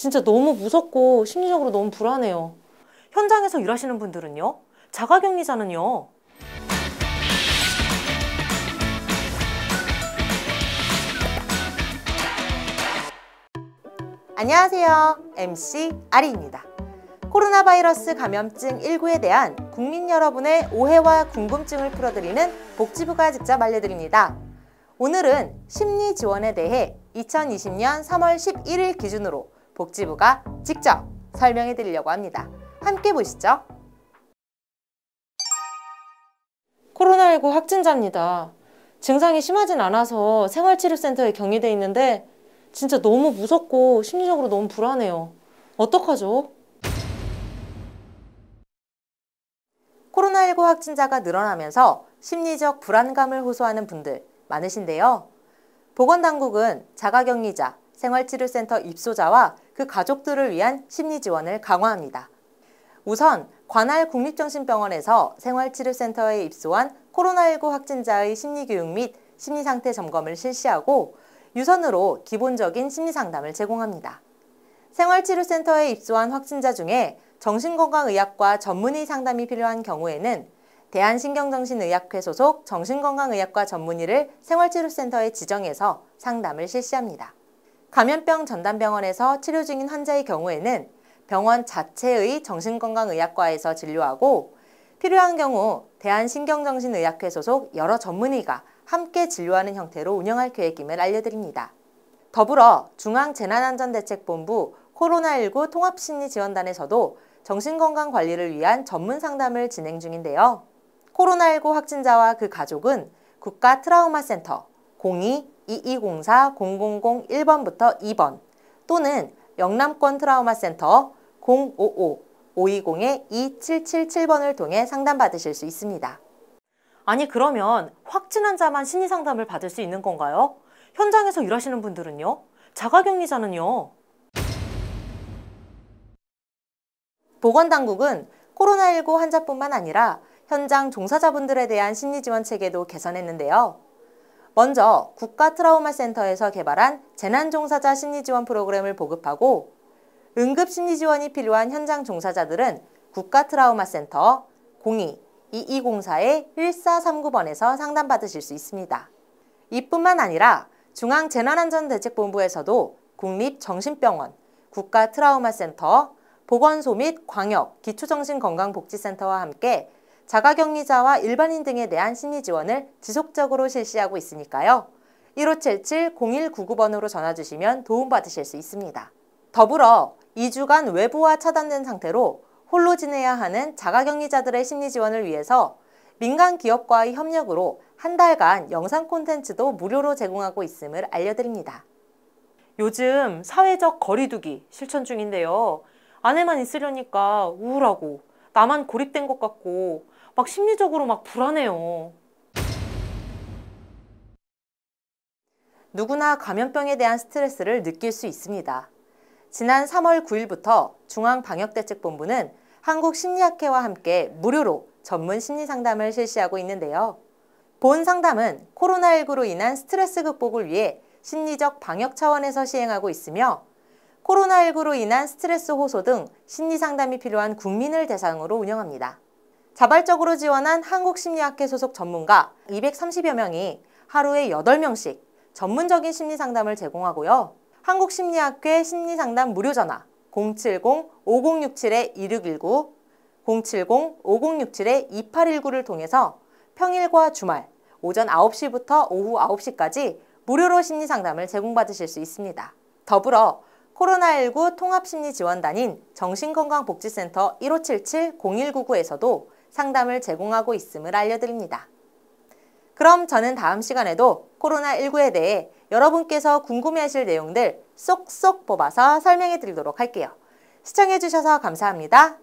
진짜 너무 무섭고 심리적으로 너무 불안해요. 현장에서 일하시는 분들은요? 자가격리자는요? 안녕하세요. MC 아리입니다. 코로나 바이러스 감염증 1구에 대한 국민 여러분의 오해와 궁금증을 풀어드리는 복지부가 직접 알려드립니다. 오늘은 심리 지원에 대해 2020년 3월 11일 기준으로 복지부가 직접 설명해 드리려고 합니다. 함께 보시죠. 코로나19 확진자입니다. 증상이 심하진 않아서 생활치료센터에 격리돼 있는데 진짜 너무 무섭고 심리적으로 너무 불안해요. 어떡하죠? 코로나19 확진자가 늘어나면서 심리적 불안감을 호소하는 분들 많으신데요. 보건당국은 자가격리자, 생활치료센터 입소자와 그 가족들을 위한 심리 지원을 강화합니다. 우선 관할 국립정신병원에서 생활치료센터에 입소한 코로나19 확진자의 심리교육 및 심리상태 점검을 실시하고 유선으로 기본적인 심리상담을 제공합니다. 생활치료센터에 입소한 확진자 중에 정신건강의학과 전문의 상담이 필요한 경우에는 대한신경정신의학회 소속 정신건강의학과 전문의를 생활치료센터에 지정해서 상담을 실시합니다. 감염병 전담병원에서 치료 중인 환자의 경우에는 병원 자체의 정신건강의학과에서 진료하고 필요한 경우 대한신경정신의학회 소속 여러 전문의가 함께 진료하는 형태로 운영할 계획임을 알려드립니다. 더불어 중앙재난안전대책본부 코로나19 통합심리지원단에서도 정신건강 관리를 위한 전문 상담을 진행 중인데요. 코로나19 확진자와 그 가족은 국가 트라우마 센터 2204-0001번부터 2번 또는 영남권 트라우마 센터 055-520-2777번을 통해 상담받으실 수 있습니다. 아니 그러면 확진 환자만 심리 상담을 받을 수 있는 건가요? 현장에서 일하시는 분들은요? 자가격리자는요? 보건당국은 코로나19 환자뿐만 아니라 현장 종사자분들에 대한 심리지원 체계도 개선했는데요. 먼저 국가트라우마센터에서 개발한 재난종사자 심리지원 프로그램을 보급하고 응급심리지원이 필요한 현장 종사자들은 국가트라우마센터 02-2204-1439번에서 상담받으실 수 있습니다. 이뿐만 아니라 중앙재난안전대책본부에서도 국립정신병원, 국가트라우마센터, 보건소 및 광역, 기초정신건강복지센터와 함께 자가격리자와 일반인 등에 대한 심리 지원을 지속적으로 실시하고 있으니까요. 1577-0199번으로 전화 주시면 도움받으실 수 있습니다. 더불어 2주간 외부와 차단된 상태로 홀로 지내야 하는 자가격리자들의 심리 지원을 위해서 민간 기업과의 협력으로 한 달간 영상 콘텐츠도 무료로 제공하고 있음을 알려드립니다. 요즘 사회적 거리두기 실천 중인데요. 아내만 있으려니까 우울하고 나만 고립된 것 같고 막 심리적으로 막 불안해요. 누구나 감염병에 대한 스트레스를 느낄 수 있습니다. 지난 3월 9일부터 중앙방역대책본부는 한국심리학회와 함께 무료로 전문 심리상담을 실시하고 있는데요. 본 상담은 코로나19로 인한 스트레스 극복을 위해 심리적 방역 차원에서 시행하고 있으며 코로나19로 인한 스트레스 호소 등 심리상담이 필요한 국민을 대상으로 운영합니다. 자발적으로 지원한 한국심리학회 소속 전문가 230여 명이 하루에 8명씩 전문적인 심리상담을 제공하고요. 한국심리학회 심리상담 무료전화 070-5067-2619, 070-5067-2819를 통해서 평일과 주말 오전 9시부터 오후 9시까지 무료로 심리상담을 제공받으실 수 있습니다. 더불어 코로나19 통합심리지원단인 정신건강복지센터 1577-0199에서도 상담을 제공하고 있음을 알려드립니다. 그럼 저는 다음 시간에도 코로나19에 대해 여러분께서 궁금해하실 내용들 쏙쏙 뽑아서 설명해 드리도록 할게요. 시청해주셔서 감사합니다.